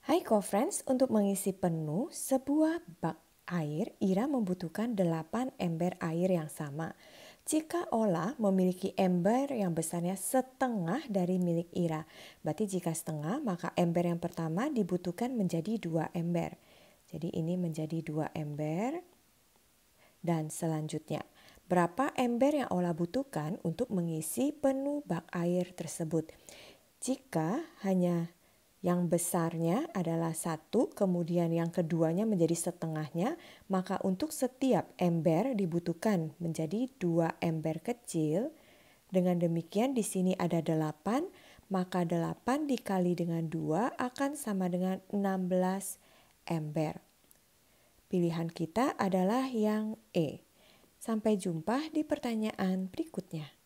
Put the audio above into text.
Hai co-friends, untuk mengisi penuh sebuah bak air, Ira membutuhkan 8 ember air yang sama. Jika Ola memiliki ember yang besarnya setengah dari milik Ira, berarti jika setengah maka ember yang pertama dibutuhkan menjadi dua ember. Jadi ini menjadi dua ember dan selanjutnya berapa ember yang Ola butuhkan untuk mengisi penuh bak air tersebut. Jika hanya yang besarnya adalah satu, kemudian yang keduanya menjadi setengahnya, maka untuk setiap ember dibutuhkan menjadi dua ember kecil. Dengan demikian di sini ada delapan, maka delapan dikali dengan dua akan sama dengan enam belas ember. Pilihan kita adalah yang E. Sampai jumpa di pertanyaan berikutnya.